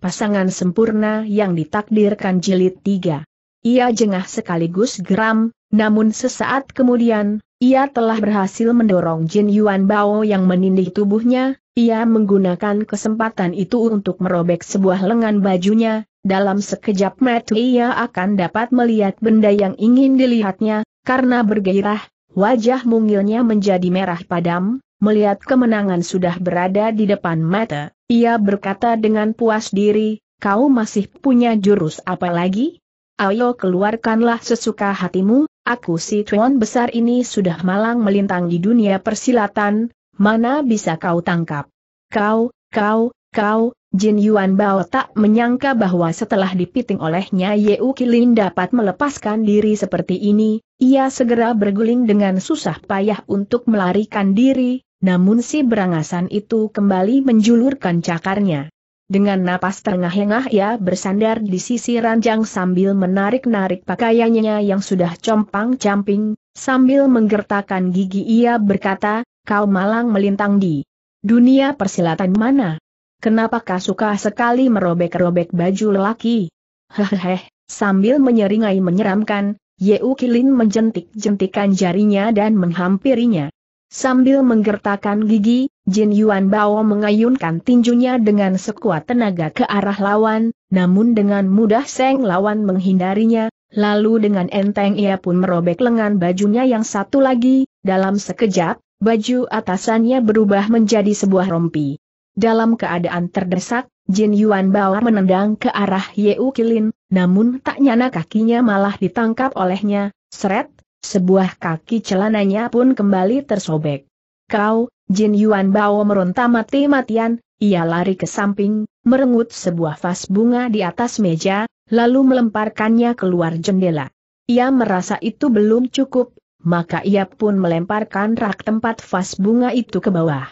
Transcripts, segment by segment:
pasangan sempurna yang ditakdirkan jilid tiga. Ia jengah sekaligus geram, namun sesaat kemudian, ia telah berhasil mendorong Jin Yuan Bao yang menindih tubuhnya, ia menggunakan kesempatan itu untuk merobek sebuah lengan bajunya, dalam sekejap mata ia akan dapat melihat benda yang ingin dilihatnya, karena bergairah, wajah mungilnya menjadi merah padam, melihat kemenangan sudah berada di depan mata, ia berkata dengan puas diri, kau masih punya jurus apa lagi? Ayo keluarkanlah sesuka hatimu, aku si tuan besar ini sudah malang melintang di dunia persilatan, mana bisa kau tangkap? Kau, kau, kau, Jin Yuan Bao tak menyangka bahwa setelah dipiting olehnya U Kilin dapat melepaskan diri seperti ini, ia segera berguling dengan susah payah untuk melarikan diri, namun si berangasan itu kembali menjulurkan cakarnya. Dengan napas terengah-engah ia bersandar di sisi ranjang sambil menarik-narik pakaiannya yang sudah compang-camping, sambil menggertakkan gigi ia berkata, kau malang melintang di dunia persilatan mana? Kenapakah suka sekali merobek-robek baju lelaki? Hehehe, sambil menyeringai menyeramkan, Yeu Kilin menjentik-jentikan jarinya dan menghampirinya. Sambil menggertakkan gigi, Jin Yuan Bao mengayunkan tinjunya dengan sekuat tenaga ke arah lawan, namun dengan mudah Seng lawan menghindarinya, lalu dengan enteng ia pun merobek lengan bajunya yang satu lagi, dalam sekejap, baju atasannya berubah menjadi sebuah rompi. Dalam keadaan terdesak, Jin Yuan Bao menendang ke arah Yeu Kilin, namun tak nyana kakinya malah ditangkap olehnya, seret, sebuah kaki celananya pun kembali tersobek. Kau, Jin Yuan Bao meronta mati-matian, ia lari ke samping, merengut sebuah vas bunga di atas meja, lalu melemparkannya keluar jendela. Ia merasa itu belum cukup, maka ia pun melemparkan rak tempat vas bunga itu ke bawah.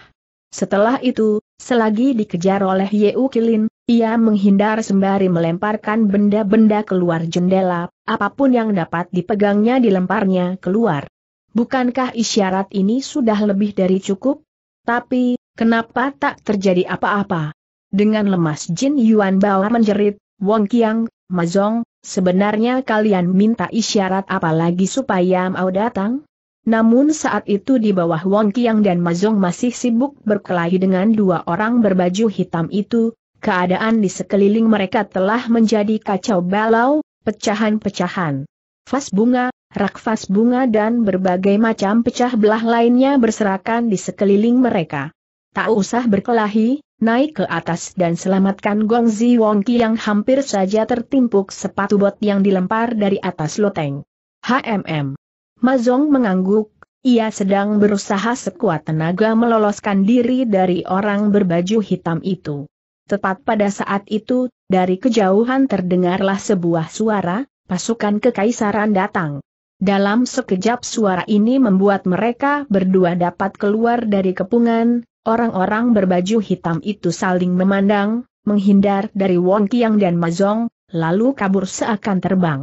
Setelah itu, selagi dikejar oleh Yeu Kilin, ia menghindar sembari melemparkan benda-benda keluar jendela, apapun yang dapat dipegangnya dilemparnya keluar. Bukankah isyarat ini sudah lebih dari cukup? Tapi, kenapa tak terjadi apa-apa? Dengan lemas Jin Yuan Bao menjerit, Wong Kiang, Mazong, sebenarnya kalian minta isyarat apa lagi supaya mau datang? Namun saat itu di bawah Wong Kiang dan Mazong masih sibuk berkelahi dengan dua orang berbaju hitam itu, Keadaan di sekeliling mereka telah menjadi kacau balau, pecahan-pecahan. Vas bunga, rak vas bunga dan berbagai macam pecah belah lainnya berserakan di sekeliling mereka. Tak usah berkelahi, naik ke atas dan selamatkan Gong Zi Wong Ki yang hampir saja tertimpuk sepatu bot yang dilempar dari atas loteng. HMM. Mazong mengangguk, ia sedang berusaha sekuat tenaga meloloskan diri dari orang berbaju hitam itu. Tepat pada saat itu, dari kejauhan terdengarlah sebuah suara, pasukan kekaisaran datang. Dalam sekejap suara ini membuat mereka berdua dapat keluar dari kepungan, orang-orang berbaju hitam itu saling memandang, menghindar dari Wong Kiang dan Mazong, lalu kabur seakan terbang.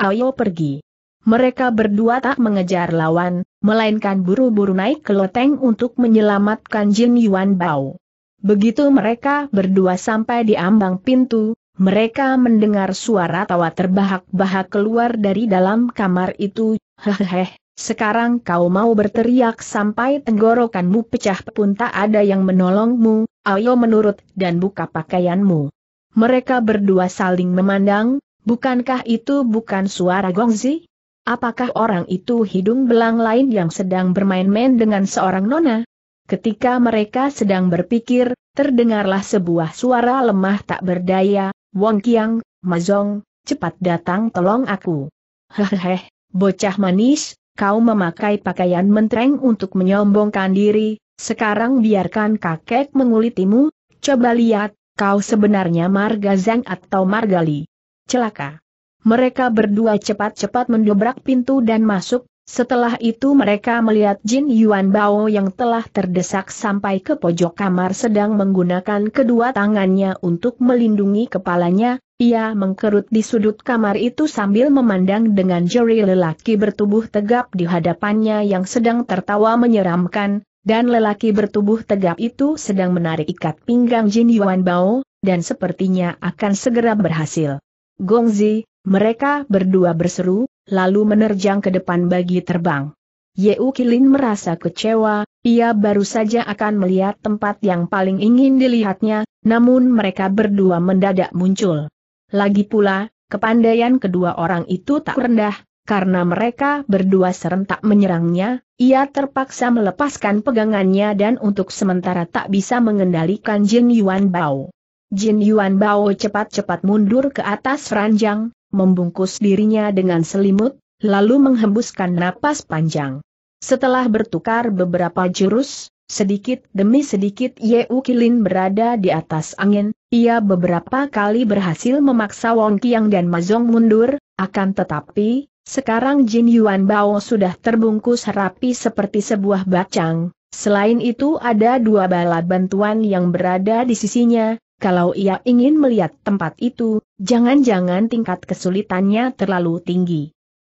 Ayo pergi. Mereka berdua tak mengejar lawan, melainkan buru-buru naik ke loteng untuk menyelamatkan Jin Yuan Bao. Begitu mereka berdua sampai di ambang pintu, mereka mendengar suara tawa terbahak-bahak keluar dari dalam kamar itu, hehehe, sekarang kau mau berteriak sampai tenggorokanmu pecah pun tak ada yang menolongmu, ayo menurut dan buka pakaianmu. Mereka berdua saling memandang, bukankah itu bukan suara gongzi? Apakah orang itu hidung belang lain yang sedang bermain-main dengan seorang nona? Ketika mereka sedang berpikir, terdengarlah sebuah suara lemah tak berdaya, Wong Kiang, Mazong, cepat datang tolong aku. Hehehe, bocah manis, kau memakai pakaian mentereng untuk menyombongkan diri, sekarang biarkan kakek mengulitimu, coba lihat, kau sebenarnya Marga Zhang atau Margali. Celaka. Mereka berdua cepat-cepat mendobrak pintu dan masuk, setelah itu mereka melihat Jin Yuan Bao yang telah terdesak sampai ke pojok kamar sedang menggunakan kedua tangannya untuk melindungi kepalanya, ia mengkerut di sudut kamar itu sambil memandang dengan jeri lelaki bertubuh tegap di hadapannya yang sedang tertawa menyeramkan, dan lelaki bertubuh tegap itu sedang menarik ikat pinggang Jin Yuan Bao, dan sepertinya akan segera berhasil. Gongzi, mereka berdua berseru, lalu menerjang ke depan bagi terbang. Ye Kilin merasa kecewa, ia baru saja akan melihat tempat yang paling ingin dilihatnya, namun mereka berdua mendadak muncul. Lagi pula, kepandaian kedua orang itu tak rendah, karena mereka berdua serentak menyerangnya, ia terpaksa melepaskan pegangannya dan untuk sementara tak bisa mengendalikan Jin Yuan Bao. Jin Yuan Bao cepat-cepat mundur ke atas ranjang, membungkus dirinya dengan selimut, lalu menghembuskan napas panjang. Setelah bertukar beberapa jurus, sedikit demi sedikit Ye Ukilin berada di atas angin, ia beberapa kali berhasil memaksa Wong Kiang dan Mazong mundur, akan tetapi, sekarang Jin Yuan Bao sudah terbungkus rapi seperti sebuah bacang, Selain itu ada dua bala bantuan yang berada di sisinya, kalau ia ingin melihat tempat itu, Jangan-jangan tingkat kesulitannya terlalu tinggi.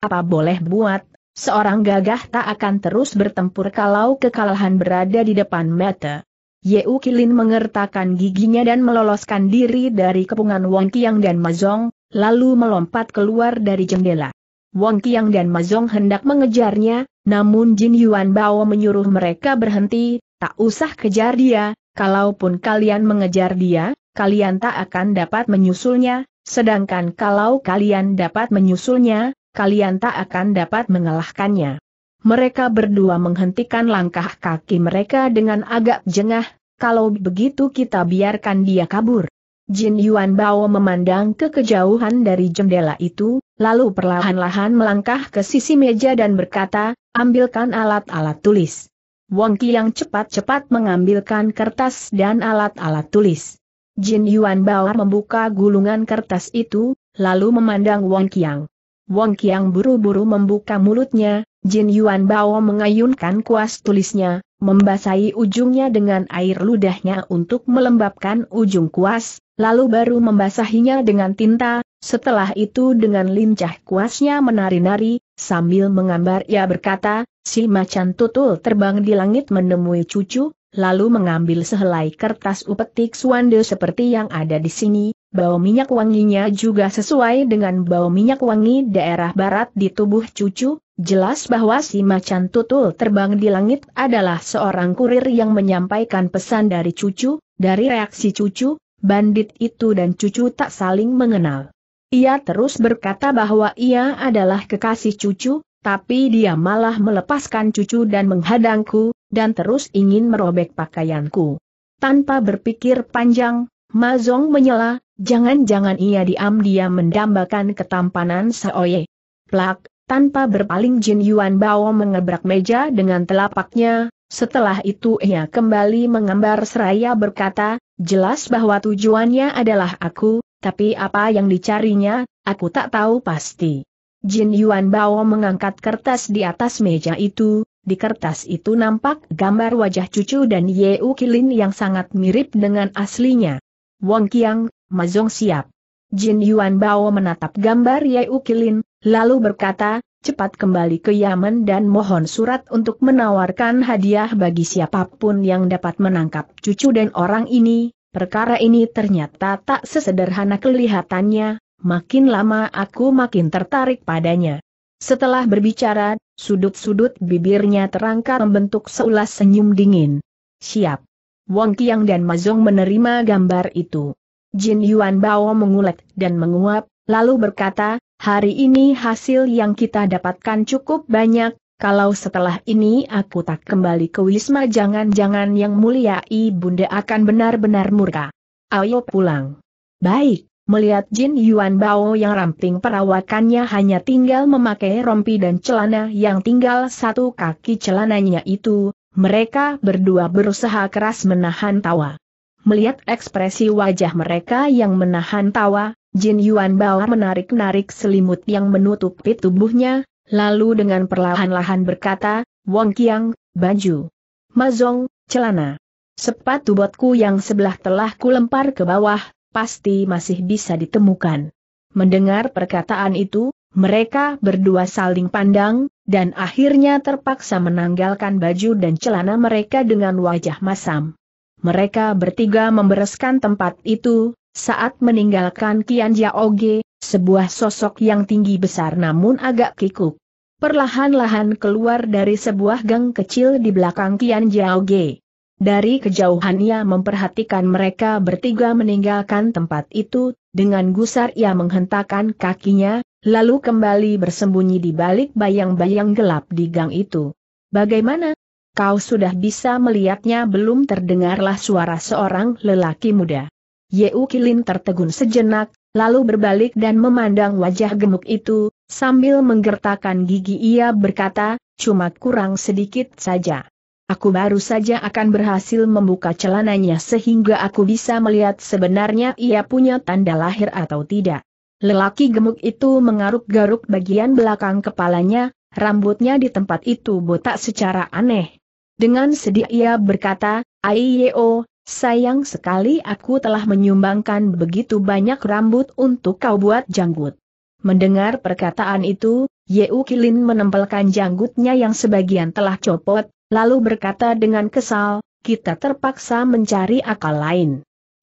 Apa boleh buat, seorang gagah tak akan terus bertempur kalau kekalahan berada di depan mata. Yeu Kilin mengertakkan giginya dan meloloskan diri dari kepungan Wong Kiang dan Mazong, lalu melompat keluar dari jendela. Wong Kiang dan Mazong hendak mengejarnya, namun Jin Yuan Bao menyuruh mereka berhenti, tak usah kejar dia, kalaupun kalian mengejar dia, kalian tak akan dapat menyusulnya, Sedangkan kalau kalian dapat menyusulnya, kalian tak akan dapat mengalahkannya. Mereka berdua menghentikan langkah kaki mereka dengan agak jengah, kalau begitu kita biarkan dia kabur. Jin Yuan Bao memandang ke kejauhan dari jendela itu, lalu perlahan-lahan melangkah ke sisi meja dan berkata, ambilkan alat-alat tulis. Wong Qi yang cepat-cepat mengambilkan kertas dan alat-alat tulis. Jin Yuan Bao membuka gulungan kertas itu, lalu memandang Wang Kiang. Wang Kiang buru-buru membuka mulutnya, Jin Yuan Bao mengayunkan kuas tulisnya, membasahi ujungnya dengan air ludahnya untuk melembabkan ujung kuas, lalu baru membasahinya dengan tinta, setelah itu dengan lincah kuasnya menari-nari, sambil menggambar ia berkata, si macan tutul terbang di langit menemui cucu, lalu mengambil sehelai kertas upeti suande seperti yang ada di sini, bau minyak wanginya juga sesuai dengan bau minyak wangi daerah barat di tubuh cucu, jelas bahwa si macan tutul terbang di langit adalah seorang kurir yang menyampaikan pesan dari cucu, dari reaksi cucu, bandit itu dan cucu tak saling mengenal. Ia terus berkata bahwa ia adalah kekasih cucu, tapi dia malah melepaskan cucu dan menghadangku, dan terus ingin merobek pakaianku. Tanpa berpikir panjang, Mazong menyela, jangan-jangan ia diam-diam mendambakan ketampanan Saoye. Plak, tanpa berpaling Jin Yuan Bao mengebrak meja dengan telapaknya, setelah itu ia kembali mengambar seraya berkata, jelas bahwa tujuannya adalah aku, tapi apa yang dicarinya, aku tak tahu pasti. Jin Yuan Bao mengangkat kertas di atas meja itu, di kertas itu nampak gambar wajah cucu dan U Kilin yang sangat mirip dengan aslinya. Wong Kiang, Mazong siap. Jin Yuan Bao menatap gambar U Kilin, lalu berkata, cepat kembali ke Yaman dan mohon surat untuk menawarkan hadiah bagi siapapun yang dapat menangkap cucu dan orang ini, perkara ini ternyata tak sesederhana kelihatannya, makin lama aku makin tertarik padanya. Setelah berbicara, Sudut-sudut bibirnya terangkat membentuk seulas senyum dingin. Siap. Wong Kiang dan Mazong menerima gambar itu. Jin Yuan Bao mengulet dan menguap, lalu berkata, hari ini hasil yang kita dapatkan cukup banyak, kalau setelah ini aku tak kembali ke Wisma jangan-jangan yang mulia Ibunda akan benar-benar murka. Ayo pulang. Baik. Melihat Jin Yuan Bao yang ramping perawakannya hanya tinggal memakai rompi dan celana yang tinggal satu kaki celananya itu, mereka berdua berusaha keras menahan tawa. Melihat ekspresi wajah mereka yang menahan tawa, Jin Yuan Bao menarik-narik selimut yang menutupi tubuhnya, lalu dengan perlahan-lahan berkata, Wong Kiang, baju. Mazong, celana. Sepatu botku yang sebelah telah kulempar ke bawah, pasti masih bisa ditemukan. Mendengar perkataan itu, mereka berdua saling pandang, dan akhirnya terpaksa menanggalkan baju dan celana mereka dengan wajah masam. Mereka bertiga membereskan tempat itu, saat meninggalkan Kian Jaoge, sebuah sosok yang tinggi besar namun agak kikuk. Perlahan-lahan keluar dari sebuah gang kecil di belakang Kian Jaoge. Dari kejauhan ia memperhatikan mereka bertiga meninggalkan tempat itu, dengan gusar ia menghentakkan kakinya, lalu kembali bersembunyi di balik bayang-bayang gelap di gang itu. Bagaimana? Kau sudah bisa melihatnya belum terdengarlah suara seorang lelaki muda. Yeu Kilin tertegun sejenak, lalu berbalik dan memandang wajah gemuk itu, sambil menggertakkan gigi ia berkata, cuma kurang sedikit saja. Aku baru saja akan berhasil membuka celananya sehingga aku bisa melihat sebenarnya ia punya tanda lahir atau tidak. Lelaki gemuk itu mengaruk-garuk bagian belakang kepalanya, rambutnya di tempat itu botak secara aneh. Dengan sedih ia berkata, Aiyo, sayang sekali aku telah menyumbangkan begitu banyak rambut untuk kau buat janggut. Mendengar perkataan itu, Yeu menempelkan janggutnya yang sebagian telah copot, lalu berkata dengan kesal, kita terpaksa mencari akal lain.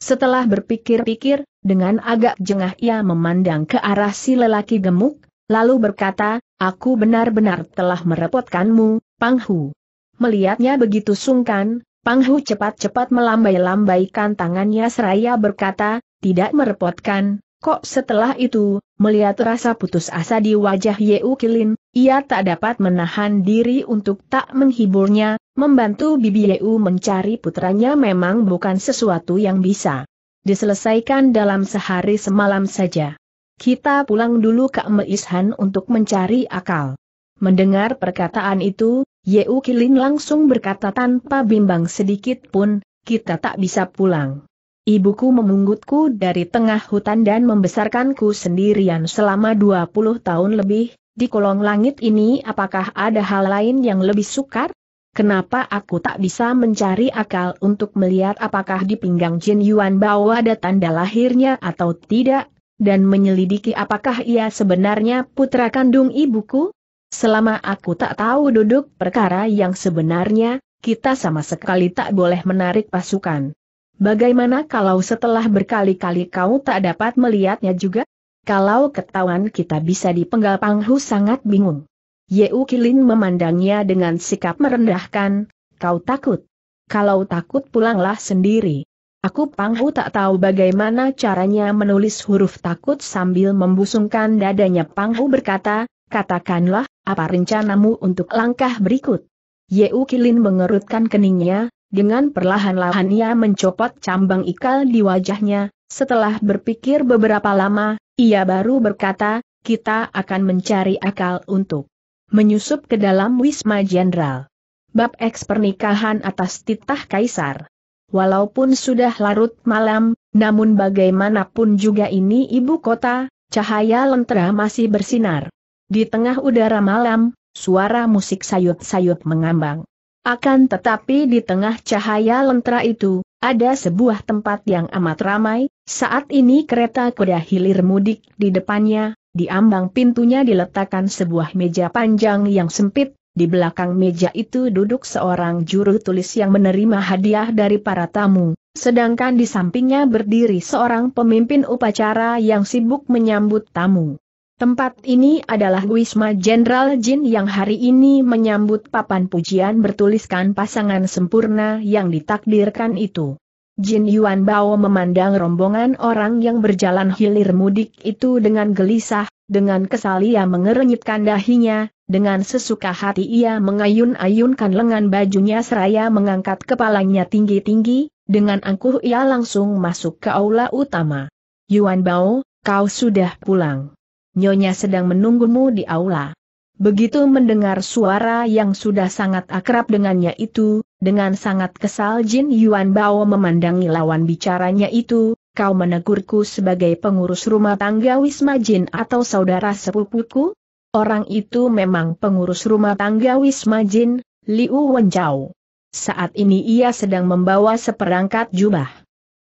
Setelah berpikir-pikir, dengan agak jengah ia memandang ke arah si lelaki gemuk, lalu berkata, aku benar-benar telah merepotkanmu, Panghu. Melihatnya begitu sungkan, Panghu cepat-cepat melambai-lambaikan tangannya seraya berkata, tidak merepotkan, Kok setelah itu, melihat rasa putus asa di wajah Ye Ukilin, ia tak dapat menahan diri untuk tak menghiburnya, membantu Bibi U mencari putranya memang bukan sesuatu yang bisa diselesaikan dalam sehari semalam saja. Kita pulang dulu ke Meishan untuk mencari akal. Mendengar perkataan itu, Ye Ukilin langsung berkata tanpa bimbang sedikit pun, kita tak bisa pulang. Ibuku memungutku dari tengah hutan dan membesarkanku sendirian selama 20 tahun lebih, di kolong langit ini apakah ada hal lain yang lebih sukar? Kenapa aku tak bisa mencari akal untuk melihat apakah di pinggang Jin Yuan Bao ada tanda lahirnya atau tidak, dan menyelidiki apakah ia sebenarnya putra kandung ibuku? Selama aku tak tahu duduk perkara yang sebenarnya, kita sama sekali tak boleh menarik pasukan. Bagaimana kalau setelah berkali-kali kau tak dapat melihatnya juga? Kalau ketahuan kita bisa dipenggal Panghu sangat bingung. Yeu Kilin memandangnya dengan sikap merendahkan, kau takut. Kalau takut pulanglah sendiri. Aku Panghu tak tahu bagaimana caranya menulis huruf takut sambil membusungkan dadanya Panghu berkata, katakanlah, apa rencanamu untuk langkah berikut? Yeu Kilin mengerutkan keningnya, dengan perlahan-lahan ia mencopot cambang ikal di wajahnya, setelah berpikir beberapa lama, ia baru berkata, kita akan mencari akal untuk menyusup ke dalam Wisma Jenderal. Bab eks pernikahan atas titah Kaisar. Walaupun sudah larut malam, namun bagaimanapun juga ini ibu kota, cahaya lentera masih bersinar. Di tengah udara malam, suara musik sayut-sayut mengambang. Akan tetapi di tengah cahaya lentera itu, ada sebuah tempat yang amat ramai, saat ini kereta kuda hilir mudik di depannya, di ambang pintunya diletakkan sebuah meja panjang yang sempit, di belakang meja itu duduk seorang juru tulis yang menerima hadiah dari para tamu, sedangkan di sampingnya berdiri seorang pemimpin upacara yang sibuk menyambut tamu. Tempat ini adalah Wisma Jenderal Jin yang hari ini menyambut papan pujian bertuliskan pasangan sempurna yang ditakdirkan itu. Jin Yuan Bao memandang rombongan orang yang berjalan hilir mudik itu dengan gelisah, dengan kesal ia mengerenyitkan dahinya, dengan sesuka hati ia mengayun-ayunkan lengan bajunya seraya mengangkat kepalanya tinggi-tinggi, dengan angkuh ia langsung masuk ke aula utama. Yuan Bao, kau sudah pulang. Nyonya sedang menunggumu di aula. Begitu mendengar suara yang sudah sangat akrab dengannya itu, dengan sangat kesal Jin Yuan Bao memandangi lawan bicaranya itu, kau menegurku sebagai pengurus rumah tangga Wisma Jin atau saudara sepupuku? Orang itu memang pengurus rumah tangga Wisma Jin, Liu Wenjau. Saat ini ia sedang membawa seperangkat jubah.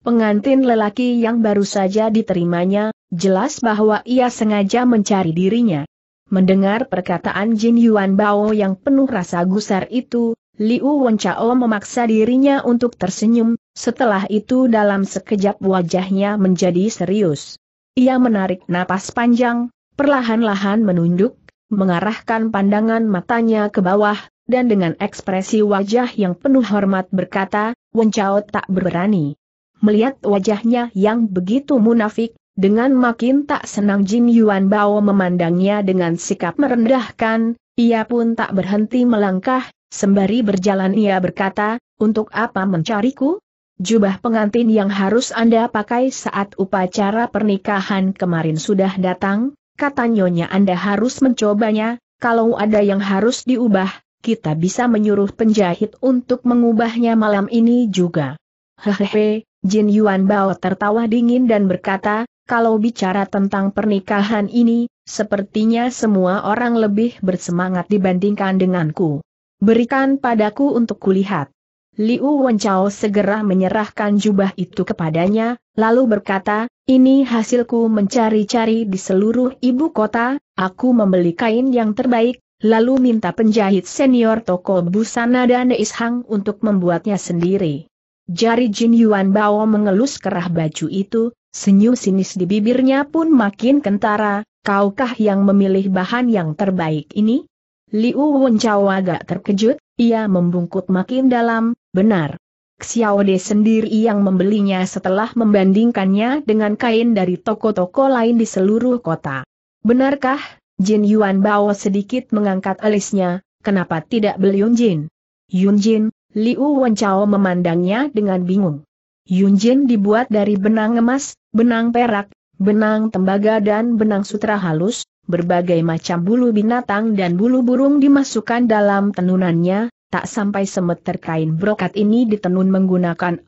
Pengantin lelaki yang baru saja diterimanya, Jelas bahwa ia sengaja mencari dirinya. Mendengar perkataan Jin Yuan Bao yang penuh rasa gusar itu, Liu Wenchao memaksa dirinya untuk tersenyum, setelah itu dalam sekejap wajahnya menjadi serius. Ia menarik napas panjang, perlahan-lahan menunduk, mengarahkan pandangan matanya ke bawah, dan dengan ekspresi wajah yang penuh hormat berkata, Wenchao tak berani. Melihat wajahnya yang begitu munafik, dengan makin tak senang Jin Yuan Bao memandangnya dengan sikap merendahkan, ia pun tak berhenti melangkah, sembari berjalan ia berkata, untuk apa mencariku? Jubah pengantin yang harus Anda pakai saat upacara pernikahan kemarin sudah datang, kata nyonya Anda harus mencobanya, kalau ada yang harus diubah, kita bisa menyuruh penjahit untuk mengubahnya malam ini juga. Hehehe, Jin Yuan Bao tertawa dingin dan berkata, kalau bicara tentang pernikahan ini, sepertinya semua orang lebih bersemangat dibandingkan denganku. Berikan padaku untuk kulihat. Liu Wenchao segera menyerahkan jubah itu kepadanya, lalu berkata, ini hasilku mencari-cari di seluruh ibu kota, aku membeli kain yang terbaik, lalu minta penjahit senior toko busana dan ishang untuk membuatnya sendiri. Jari Jin Yuan Bao mengelus kerah baju itu, Senyum sinis di bibirnya pun makin kentara, kaukah yang memilih bahan yang terbaik ini? Liu Wenchao agak terkejut, ia membungkuk makin dalam, benar. xiao Xiaode sendiri yang membelinya setelah membandingkannya dengan kain dari toko-toko lain di seluruh kota. Benarkah, Jin Yuan Bao sedikit mengangkat alisnya, kenapa tidak beli Yun Jin? Yun Jin, Liu Wenchao memandangnya dengan bingung. Yun Jin dibuat dari benang emas, benang perak, benang tembaga dan benang sutra halus, berbagai macam bulu binatang dan bulu burung dimasukkan dalam tenunannya, tak sampai semeter kain brokat ini ditenun menggunakan 14.000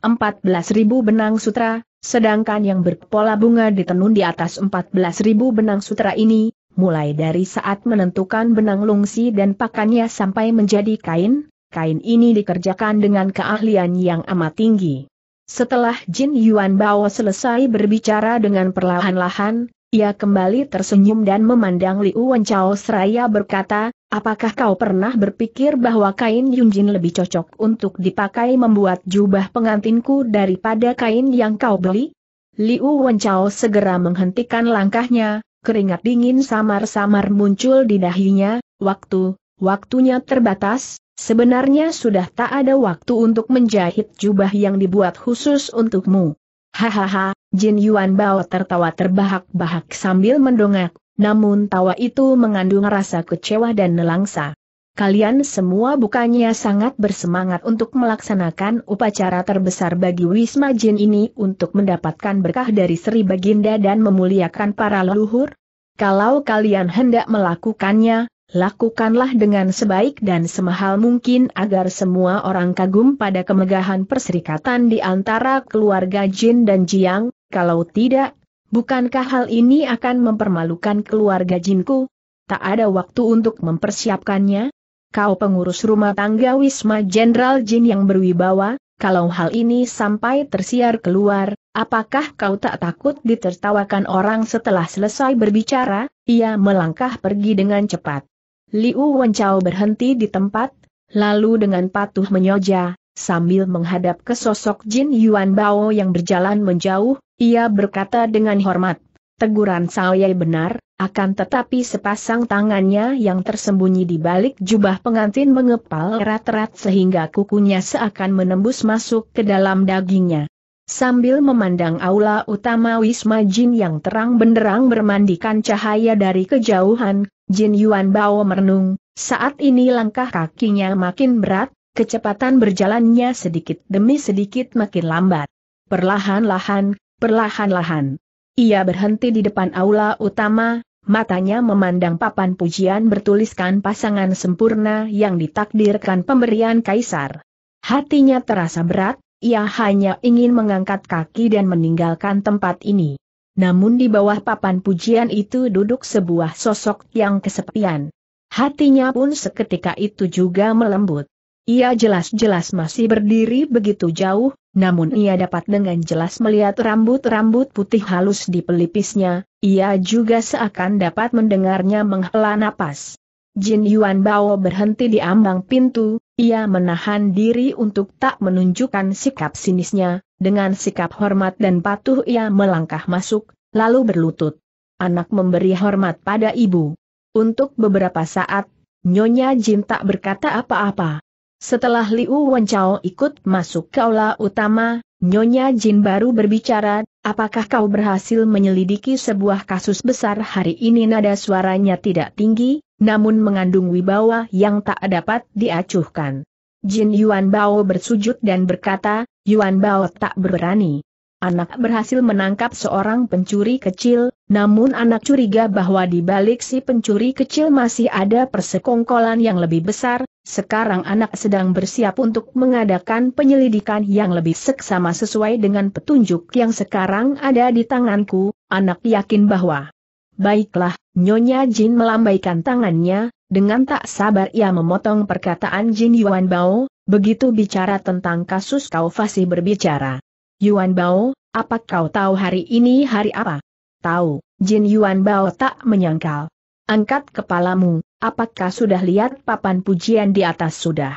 benang sutra, sedangkan yang berpola bunga ditenun di atas 14.000 benang sutra ini, mulai dari saat menentukan benang lungsi dan pakannya sampai menjadi kain, kain ini dikerjakan dengan keahlian yang amat tinggi. Setelah Jin Yuan Bao selesai berbicara dengan perlahan-lahan, ia kembali tersenyum dan memandang Liu Wenchao seraya berkata, apakah kau pernah berpikir bahwa kain Yunjin lebih cocok untuk dipakai membuat jubah pengantinku daripada kain yang kau beli? Liu Wenchao segera menghentikan langkahnya, keringat dingin samar-samar muncul di dahinya, waktu, waktunya terbatas, Sebenarnya sudah tak ada waktu untuk menjahit jubah yang dibuat khusus untukmu. Hahaha, Jin Yuan Bao tertawa terbahak-bahak sambil mendongak, namun tawa itu mengandung rasa kecewa dan nelangsa. Kalian semua bukannya sangat bersemangat untuk melaksanakan upacara terbesar bagi Wisma Jin ini untuk mendapatkan berkah dari Sri Baginda dan memuliakan para leluhur? Kalau kalian hendak melakukannya, Lakukanlah dengan sebaik dan semahal mungkin agar semua orang kagum pada kemegahan perserikatan di antara keluarga Jin dan Jiang, kalau tidak, bukankah hal ini akan mempermalukan keluarga Jinku? Tak ada waktu untuk mempersiapkannya? Kau pengurus rumah tangga Wisma Jenderal Jin yang berwibawa, kalau hal ini sampai tersiar keluar, apakah kau tak takut ditertawakan orang setelah selesai berbicara? Ia melangkah pergi dengan cepat. Liu Wencao berhenti di tempat, lalu dengan patuh menyoja, sambil menghadap ke sosok Jin Yuan Bao yang berjalan menjauh, ia berkata dengan hormat, teguran saya benar, akan tetapi sepasang tangannya yang tersembunyi di balik jubah pengantin mengepal erat-erat sehingga kukunya seakan menembus masuk ke dalam dagingnya. Sambil memandang aula utama Wisma Jin yang terang benderang bermandikan cahaya dari kejauhan, Jin Yuan Bao merenung, saat ini langkah kakinya makin berat, kecepatan berjalannya sedikit demi sedikit makin lambat. Perlahan-lahan, perlahan-lahan. Ia berhenti di depan aula utama, matanya memandang papan pujian bertuliskan pasangan sempurna yang ditakdirkan pemberian kaisar. Hatinya terasa berat, ia hanya ingin mengangkat kaki dan meninggalkan tempat ini namun di bawah papan pujian itu duduk sebuah sosok yang kesepian. Hatinya pun seketika itu juga melembut. Ia jelas-jelas masih berdiri begitu jauh, namun ia dapat dengan jelas melihat rambut-rambut putih halus di pelipisnya, ia juga seakan dapat mendengarnya menghela napas. Jin Yuan Bao berhenti di ambang pintu, ia menahan diri untuk tak menunjukkan sikap sinisnya, dengan sikap hormat dan patuh ia melangkah masuk, lalu berlutut. Anak memberi hormat pada ibu. Untuk beberapa saat, Nyonya Jin tak berkata apa-apa. Setelah Liu Wenchao ikut masuk ke aula utama, Nyonya Jin baru berbicara, Apakah kau berhasil menyelidiki sebuah kasus besar hari ini nada suaranya tidak tinggi, namun mengandung wibawa yang tak dapat diacuhkan. Jin Yuan Bao bersujud dan berkata, Yuan Bao tak berani. Anak berhasil menangkap seorang pencuri kecil, namun anak curiga bahwa di balik si pencuri kecil masih ada persekongkolan yang lebih besar, sekarang anak sedang bersiap untuk mengadakan penyelidikan yang lebih seksama sesuai dengan petunjuk yang sekarang ada di tanganku, anak yakin bahwa Baiklah, Nyonya Jin melambaikan tangannya, dengan tak sabar ia memotong perkataan Jin Yuan Bao, begitu bicara tentang kasus kau fasih berbicara. Yuan Bao, apa kau tahu hari ini hari apa? Tahu, Jin Yuan Bao tak menyangkal. Angkat kepalamu, apakah sudah lihat papan pujian di atas sudah?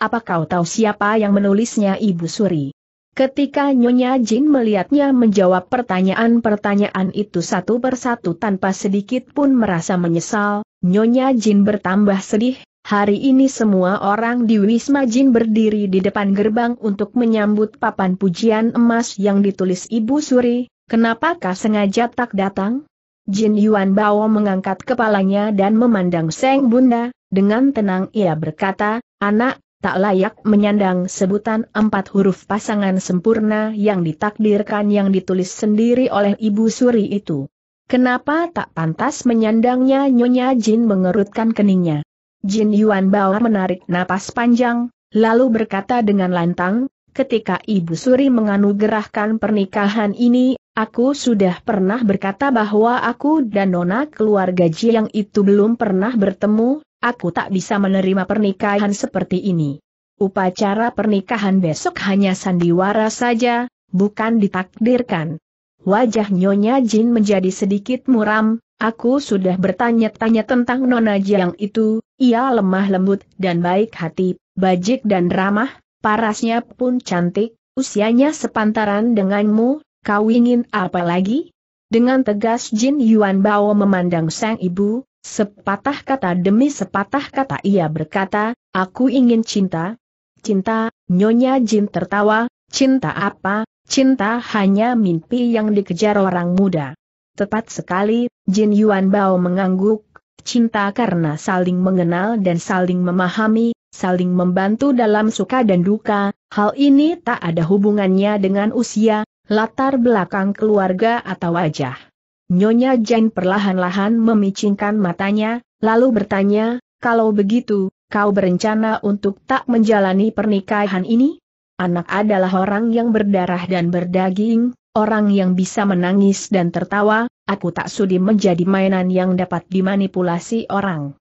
Apa kau tahu siapa yang menulisnya Ibu Suri? Ketika Nyonya Jin melihatnya menjawab pertanyaan-pertanyaan itu satu persatu tanpa sedikit pun merasa menyesal, Nyonya Jin bertambah sedih, Hari ini semua orang di Wisma Jin berdiri di depan gerbang untuk menyambut papan pujian emas yang ditulis Ibu Suri, kenapakah sengaja tak datang? Jin Yuan Bao mengangkat kepalanya dan memandang Seng Bunda, dengan tenang ia berkata, anak, tak layak menyandang sebutan empat huruf pasangan sempurna yang ditakdirkan yang ditulis sendiri oleh Ibu Suri itu. Kenapa tak pantas menyandangnya Nyonya Jin mengerutkan keningnya? Jin Yuan Bao menarik napas panjang, lalu berkata dengan lantang, ketika Ibu Suri menganugerahkan pernikahan ini, aku sudah pernah berkata bahwa aku dan Nona keluarga Ji yang itu belum pernah bertemu, aku tak bisa menerima pernikahan seperti ini. Upacara pernikahan besok hanya sandiwara saja, bukan ditakdirkan. Wajah Nyonya Jin menjadi sedikit muram, Aku sudah bertanya-tanya tentang Nona Jiang itu, ia lemah lembut dan baik hati, bajik dan ramah, parasnya pun cantik, usianya sepantaran denganmu, kau ingin apa lagi? Dengan tegas Jin Yuan Bao memandang sang ibu, sepatah kata demi sepatah kata ia berkata, aku ingin cinta. Cinta, Nyonya Jin tertawa, cinta apa, cinta hanya mimpi yang dikejar orang muda. Tepat sekali, Jin Yuan Bao mengangguk, cinta karena saling mengenal dan saling memahami, saling membantu dalam suka dan duka, hal ini tak ada hubungannya dengan usia, latar belakang keluarga atau wajah. Nyonya Jin perlahan-lahan memicingkan matanya, lalu bertanya, kalau begitu, kau berencana untuk tak menjalani pernikahan ini? Anak adalah orang yang berdarah dan berdaging, orang yang bisa menangis dan tertawa, aku tak sudi menjadi mainan yang dapat dimanipulasi orang.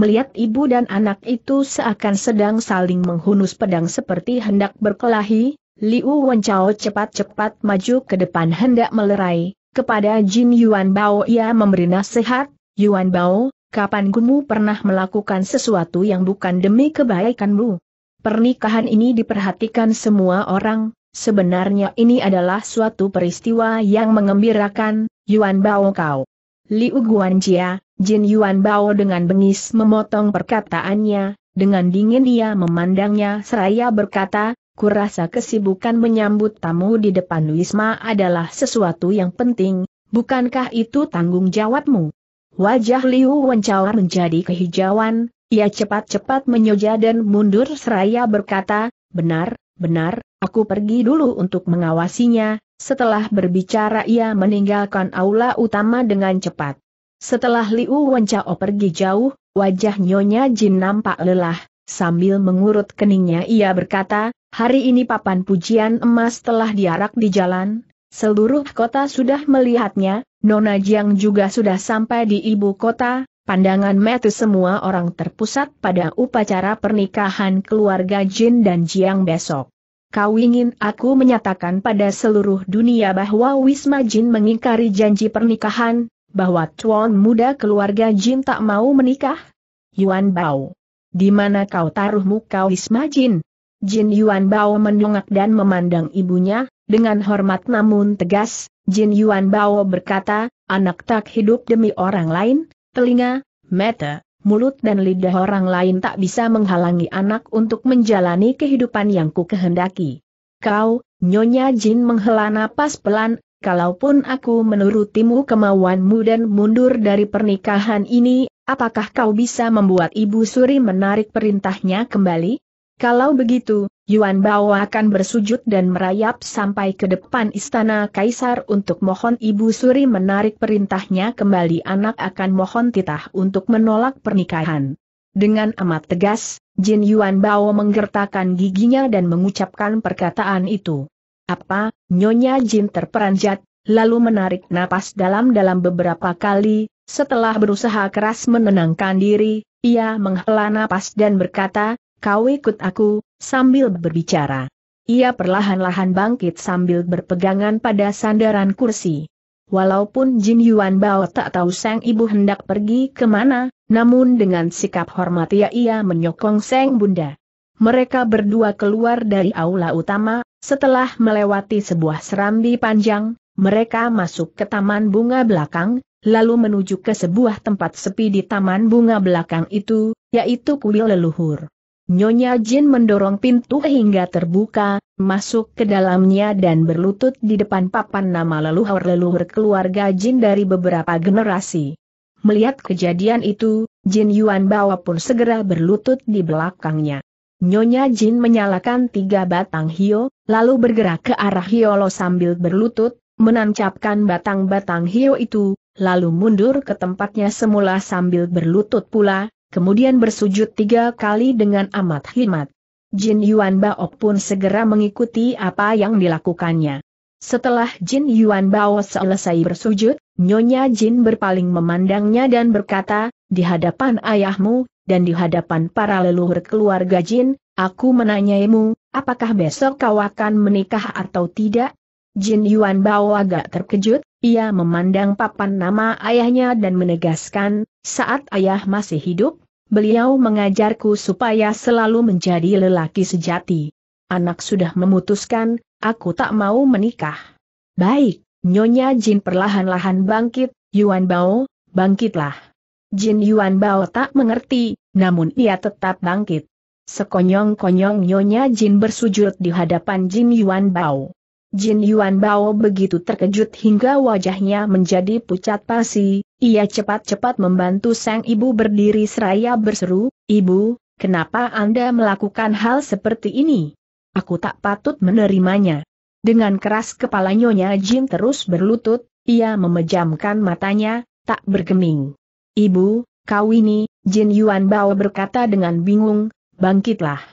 Melihat ibu dan anak itu seakan sedang saling menghunus pedang seperti hendak berkelahi, Liu Wenchao cepat-cepat maju ke depan hendak melerai, kepada Jin Yuan Bao ia memberi nasihat, Yuan Bao, kapan gumu pernah melakukan sesuatu yang bukan demi kebaikanmu? Pernikahan ini diperhatikan semua orang, Sebenarnya ini adalah suatu peristiwa yang mengembirakan, Yuan Bao Kau. Liu Guanjia, Jin Yuan Bao dengan bengis memotong perkataannya, dengan dingin ia memandangnya seraya berkata, kurasa kesibukan menyambut tamu di depan Wisma adalah sesuatu yang penting, bukankah itu tanggung jawabmu? Wajah Liu Wencaur menjadi kehijauan, ia cepat-cepat menyoja dan mundur seraya berkata, benar, Benar, aku pergi dulu untuk mengawasinya, setelah berbicara ia meninggalkan aula utama dengan cepat. Setelah Liu Wenchao pergi jauh, wajah Nyonya Jin nampak lelah, sambil mengurut keningnya ia berkata, hari ini papan pujian emas telah diarak di jalan, seluruh kota sudah melihatnya, Nona Jiang juga sudah sampai di ibu kota, pandangan mata semua orang terpusat pada upacara pernikahan keluarga Jin dan Jiang besok. Kau ingin aku menyatakan pada seluruh dunia bahwa Wisma Jin mengingkari janji pernikahan, bahwa tuan muda keluarga Jin tak mau menikah? Yuan Bao. Di mana kau taruh muka Wisma Jin? Jin Yuan Bao mendongak dan memandang ibunya, dengan hormat namun tegas, Jin Yuan Bao berkata, anak tak hidup demi orang lain, telinga, mata, mulut dan lidah orang lain tak bisa menghalangi anak untuk menjalani kehidupan yang ku kehendaki. Kau, Nyonya Jin menghela napas pelan, kalaupun aku menurutimu kemauanmu dan mundur dari pernikahan ini, apakah kau bisa membuat Ibu Suri menarik perintahnya kembali? Kalau begitu, Yuan Bao akan bersujud dan merayap sampai ke depan istana kaisar untuk mohon Ibu Suri menarik perintahnya kembali anak akan mohon titah untuk menolak pernikahan. Dengan amat tegas, Jin Yuan Bao menggertakkan giginya dan mengucapkan perkataan itu. Apa, Nyonya Jin terperanjat, lalu menarik napas dalam-dalam beberapa kali, setelah berusaha keras menenangkan diri, ia menghela napas dan berkata, Kau ikut aku, sambil berbicara. Ia perlahan-lahan bangkit sambil berpegangan pada sandaran kursi. Walaupun Jin Yuan Bao tak tahu Seng Ibu hendak pergi ke mana, namun dengan sikap hormat ia, ia menyokong Seng Bunda. Mereka berdua keluar dari aula utama, setelah melewati sebuah serambi panjang, mereka masuk ke taman bunga belakang, lalu menuju ke sebuah tempat sepi di taman bunga belakang itu, yaitu kuil leluhur. Nyonya Jin mendorong pintu hingga terbuka, masuk ke dalamnya dan berlutut di depan papan nama leluhur-leluhur keluarga Jin dari beberapa generasi. Melihat kejadian itu, Jin Yuan Bawa pun segera berlutut di belakangnya. Nyonya Jin menyalakan tiga batang hio, lalu bergerak ke arah hiolo sambil berlutut, menancapkan batang-batang hio itu, lalu mundur ke tempatnya semula sambil berlutut pula, kemudian bersujud tiga kali dengan amat khidmat. Jin Yuan Bao pun segera mengikuti apa yang dilakukannya. Setelah Jin Yuan Bao selesai bersujud, Nyonya Jin berpaling memandangnya dan berkata, di hadapan ayahmu, dan di hadapan para leluhur keluarga Jin, aku menanyaimu, apakah besok kau akan menikah atau tidak? Jin Yuan Bao agak terkejut, ia memandang papan nama ayahnya dan menegaskan, saat ayah masih hidup, beliau mengajarku supaya selalu menjadi lelaki sejati. Anak sudah memutuskan, aku tak mau menikah. Baik, Nyonya Jin perlahan-lahan bangkit, Yuan Bao, bangkitlah. Jin Yuan Bao tak mengerti, namun ia tetap bangkit. Sekonyong-konyong Nyonya Jin bersujud di hadapan Jin Yuan Bao. Jin Yuan Bao begitu terkejut hingga wajahnya menjadi pucat pasi, ia cepat-cepat membantu sang ibu berdiri seraya berseru, Ibu, kenapa Anda melakukan hal seperti ini? Aku tak patut menerimanya. Dengan keras kepala nyonya Jin terus berlutut, ia memejamkan matanya, tak bergeming. Ibu, kau ini, Jin Yuan Bao berkata dengan bingung, bangkitlah.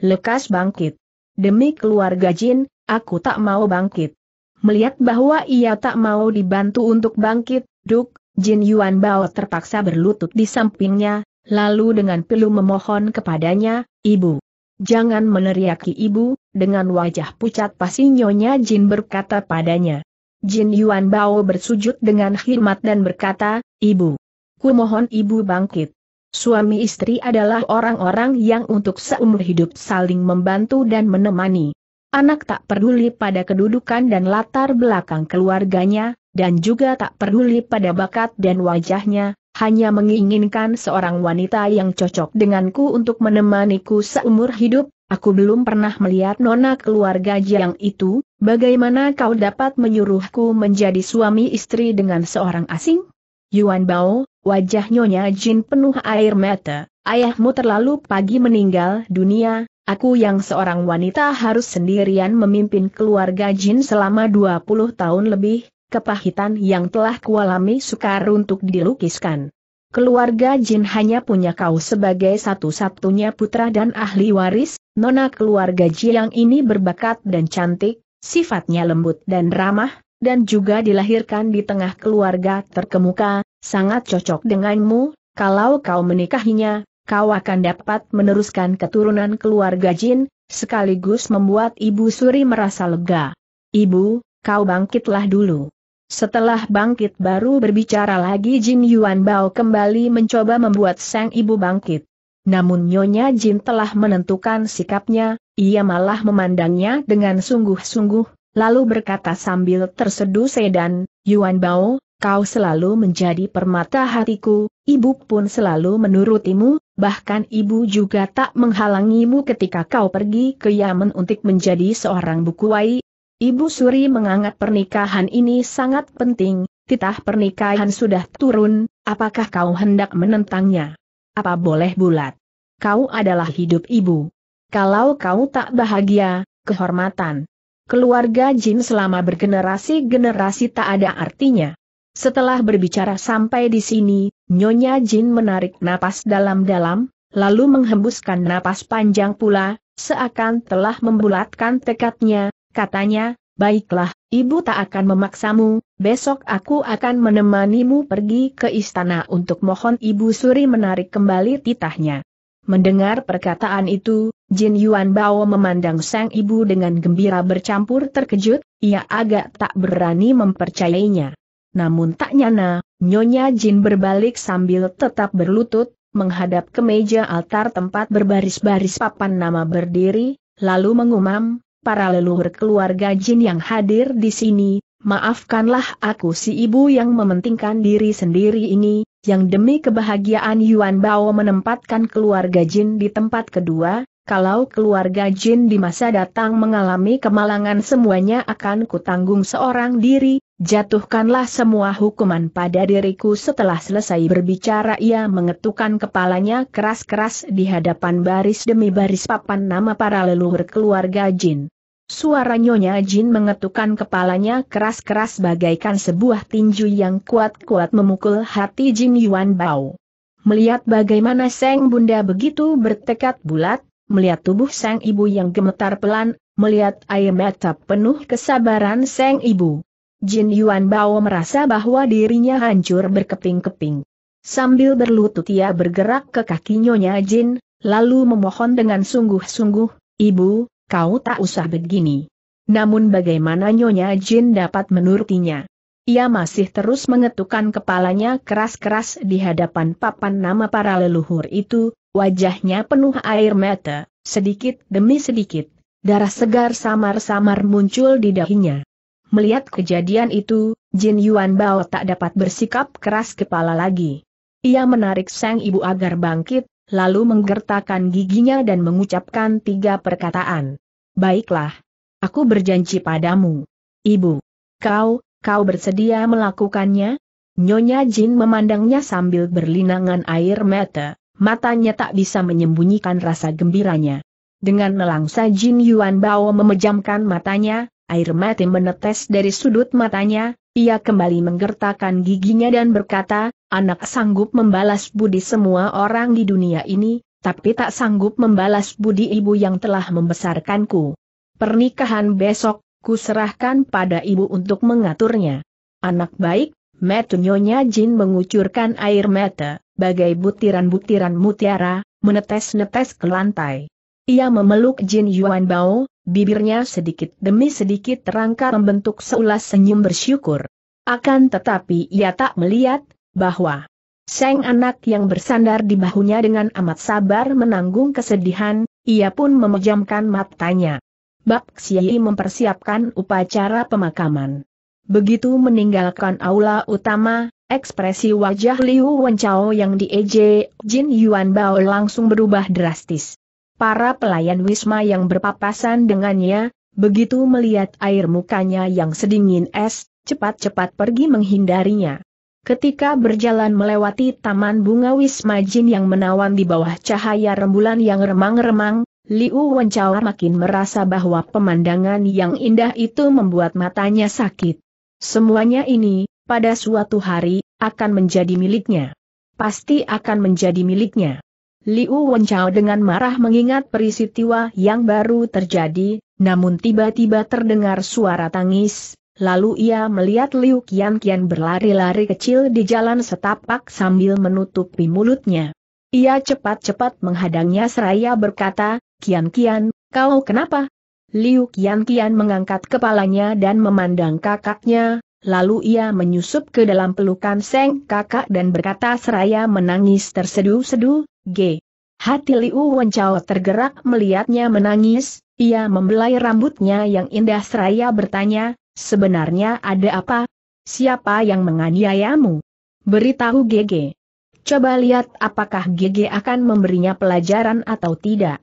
Lekas bangkit. Demi keluarga Jin, aku tak mau bangkit. Melihat bahwa ia tak mau dibantu untuk bangkit, Duk, Jin Yuan Bao terpaksa berlutut di sampingnya, lalu dengan pilu memohon kepadanya, Ibu. Jangan meneriaki ibu, dengan wajah pucat pasti Nyonya Jin berkata padanya. Jin Yuan Bao bersujud dengan khidmat dan berkata, Ibu. Ku mohon ibu bangkit. Suami istri adalah orang-orang yang untuk seumur hidup saling membantu dan menemani. Anak tak peduli pada kedudukan dan latar belakang keluarganya, dan juga tak peduli pada bakat dan wajahnya, hanya menginginkan seorang wanita yang cocok denganku untuk menemaniku seumur hidup, aku belum pernah melihat nona keluarga yang itu, bagaimana kau dapat menyuruhku menjadi suami istri dengan seorang asing? Yuan Bao, wajah Nyonya Jin penuh air mata, ayahmu terlalu pagi meninggal dunia, Aku yang seorang wanita harus sendirian memimpin keluarga Jin selama 20 tahun lebih, kepahitan yang telah kualami sukar untuk dilukiskan. Keluarga Jin hanya punya kau sebagai satu-satunya putra dan ahli waris, nona keluarga Jin yang ini berbakat dan cantik, sifatnya lembut dan ramah, dan juga dilahirkan di tengah keluarga terkemuka, sangat cocok denganmu, kalau kau menikahinya, kau akan dapat meneruskan keturunan keluarga Jin, sekaligus membuat Ibu Suri merasa lega. Ibu, kau bangkitlah dulu. Setelah bangkit baru berbicara lagi Jin Yuan Bao kembali mencoba membuat sang ibu bangkit. Namun Nyonya Jin telah menentukan sikapnya, ia malah memandangnya dengan sungguh-sungguh, lalu berkata sambil terseduh sedan, Yuan Bao, kau selalu menjadi permata hatiku, ibu pun selalu menurutimu, bahkan ibu juga tak menghalangimu ketika kau pergi ke Yaman untuk menjadi seorang bukuai. Ibu Suri menganggap pernikahan ini sangat penting, titah pernikahan sudah turun, apakah kau hendak menentangnya? Apa boleh bulat? Kau adalah hidup ibu. Kalau kau tak bahagia, kehormatan. Keluarga Jin selama bergenerasi-generasi tak ada artinya. Setelah berbicara sampai di sini, Nyonya Jin menarik napas dalam-dalam, lalu menghembuskan napas panjang pula, seakan telah membulatkan tekadnya, katanya, baiklah, ibu tak akan memaksamu, besok aku akan menemanimu pergi ke istana untuk mohon ibu suri menarik kembali titahnya. Mendengar perkataan itu, Jin Yuan Bao memandang sang ibu dengan gembira bercampur terkejut, ia agak tak berani mempercayainya. Namun tak nyana, Nyonya Jin berbalik sambil tetap berlutut, menghadap ke meja altar tempat berbaris-baris papan nama berdiri, lalu mengumam, para leluhur keluarga Jin yang hadir di sini, maafkanlah aku si ibu yang mementingkan diri sendiri ini, yang demi kebahagiaan Yuan Bao menempatkan keluarga Jin di tempat kedua, kalau keluarga Jin di masa datang mengalami kemalangan semuanya akan kutanggung seorang diri, jatuhkanlah semua hukuman pada diriku setelah selesai berbicara ia mengetukkan kepalanya keras-keras di hadapan baris demi baris papan nama para leluhur keluarga Jin. Suara Nyonya Jin mengetukkan kepalanya keras-keras bagaikan sebuah tinju yang kuat-kuat memukul hati Jin Yuan Bao. Melihat bagaimana Seng Bunda begitu bertekad bulat, melihat tubuh sang ibu yang gemetar pelan, melihat air mata penuh kesabaran sang ibu. Jin Yuan Bao merasa bahwa dirinya hancur berkeping-keping. Sambil berlutut ia bergerak ke kaki Nyonya Jin, lalu memohon dengan sungguh-sungguh, Ibu, kau tak usah begini. Namun bagaimana Nyonya Jin dapat menurutinya? Ia masih terus mengetukkan kepalanya keras-keras di hadapan papan nama para leluhur itu, wajahnya penuh air mata, sedikit demi sedikit, darah segar samar-samar muncul di dahinya. Melihat kejadian itu, Jin Yuan Bao tak dapat bersikap keras kepala lagi. Ia menarik sang ibu agar bangkit, lalu menggertakkan giginya dan mengucapkan tiga perkataan. Baiklah. Aku berjanji padamu. Ibu. Kau, Kau bersedia melakukannya? Nyonya Jin memandangnya sambil berlinangan air mata, matanya tak bisa menyembunyikan rasa gembiranya. Dengan nelangsa Jin Yuan Bao memejamkan matanya, air mata menetes dari sudut matanya, ia kembali menggertakkan giginya dan berkata, anak sanggup membalas budi semua orang di dunia ini, tapi tak sanggup membalas budi ibu yang telah membesarkanku. Pernikahan besok, kuserahkan pada ibu untuk mengaturnya. Anak baik, metunyonya Jin mengucurkan air mata, bagai butiran-butiran mutiara, menetes-netes ke lantai. Ia memeluk Jin Yuan Bao, bibirnya sedikit demi sedikit terangkat membentuk seulas senyum bersyukur. Akan tetapi ia tak melihat, bahwa Seng anak yang bersandar di bahunya dengan amat sabar menanggung kesedihan, ia pun memejamkan matanya. Bak Xiei mempersiapkan upacara pemakaman. Begitu meninggalkan aula utama, ekspresi wajah Liu Wenchao yang dieje Jin Yuan Bao langsung berubah drastis. Para pelayan Wisma yang berpapasan dengannya, begitu melihat air mukanya yang sedingin es, cepat-cepat pergi menghindarinya. Ketika berjalan melewati taman bunga Wisma Jin yang menawan di bawah cahaya rembulan yang remang-remang, Liu Wenchao makin merasa bahwa pemandangan yang indah itu membuat matanya sakit. Semuanya ini, pada suatu hari, akan menjadi miliknya. Pasti akan menjadi miliknya. Liu Wenchao dengan marah mengingat peristiwa yang baru terjadi, namun tiba-tiba terdengar suara tangis, lalu ia melihat Liu Qian Qian berlari-lari kecil di jalan setapak sambil menutupi mulutnya. Ia cepat-cepat menghadangnya seraya berkata, Kian Kian, kau kenapa? Liu Kian Kian mengangkat kepalanya dan memandang kakaknya, lalu ia menyusup ke dalam pelukan Seng kakak dan berkata seraya menangis terseduh sedu, G. Hati Liu Wencao tergerak melihatnya menangis, ia membelai rambutnya yang indah seraya bertanya, sebenarnya ada apa? Siapa yang menganiayamu? Beritahu GG. Coba lihat apakah GG akan memberinya pelajaran atau tidak.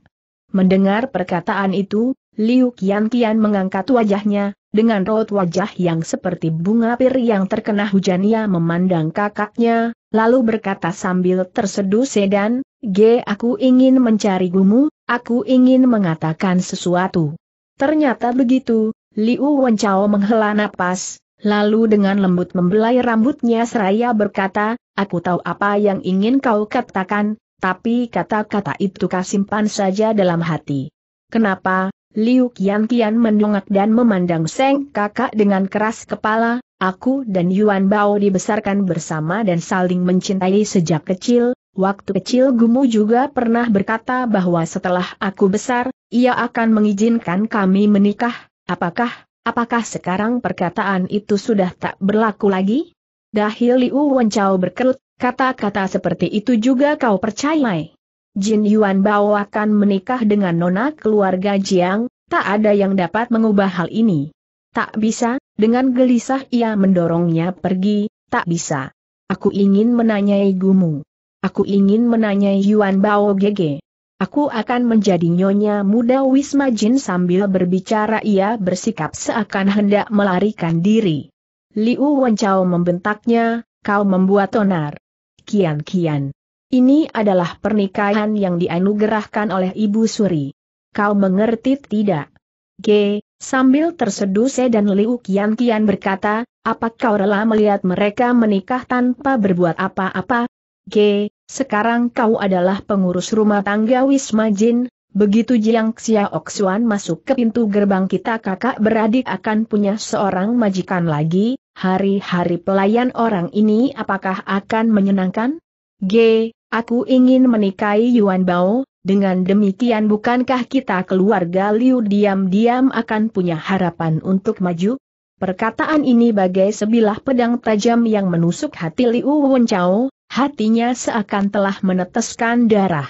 Mendengar perkataan itu, Liu Kian Kian mengangkat wajahnya, dengan raut wajah yang seperti bunga pir yang terkena hujan ia memandang kakaknya, lalu berkata sambil terseduh sedan, G aku ingin mencari gumu, aku ingin mengatakan sesuatu. Ternyata begitu, Liu Wencao menghela napas, lalu dengan lembut membelai rambutnya seraya berkata, aku tahu apa yang ingin kau katakan, tapi kata-kata itu kasimpan saja dalam hati. Kenapa? Liu Qian Qian mendongak dan memandang Seng kakak dengan keras kepala, aku dan Yuan Bao dibesarkan bersama dan saling mencintai sejak kecil, waktu kecil Gumu juga pernah berkata bahwa setelah aku besar, ia akan mengizinkan kami menikah, apakah, apakah sekarang perkataan itu sudah tak berlaku lagi? Dahil Liu Wencao berkerut, Kata-kata seperti itu juga kau percayai. Jin Yuan Bao akan menikah dengan nona keluarga Jiang, tak ada yang dapat mengubah hal ini. Tak bisa, dengan gelisah ia mendorongnya pergi, tak bisa. Aku ingin menanyai gumu. Aku ingin menanyai Yuan Bao Gege. Aku akan menjadi nyonya muda Wisma Jin sambil berbicara ia bersikap seakan hendak melarikan diri. Liu Wenchao membentaknya, kau membuat onar kian-kian. Ini adalah pernikahan yang dianugerahkan oleh Ibu Suri. Kau mengerti tidak? G. Sambil tersedus, Se dan Liu kian-kian berkata, apa kau rela melihat mereka menikah tanpa berbuat apa-apa? G. Sekarang kau adalah pengurus rumah tangga Wisma Jin, begitu Jiang Xiaoxuan masuk ke pintu gerbang kita kakak beradik akan punya seorang majikan lagi, hari-hari pelayan orang ini apakah akan menyenangkan? G. Aku ingin menikahi Yuan Bao, dengan demikian bukankah kita keluarga Liu diam-diam akan punya harapan untuk maju? Perkataan ini bagai sebilah pedang tajam yang menusuk hati Liu Wenchao, hatinya seakan telah meneteskan darah.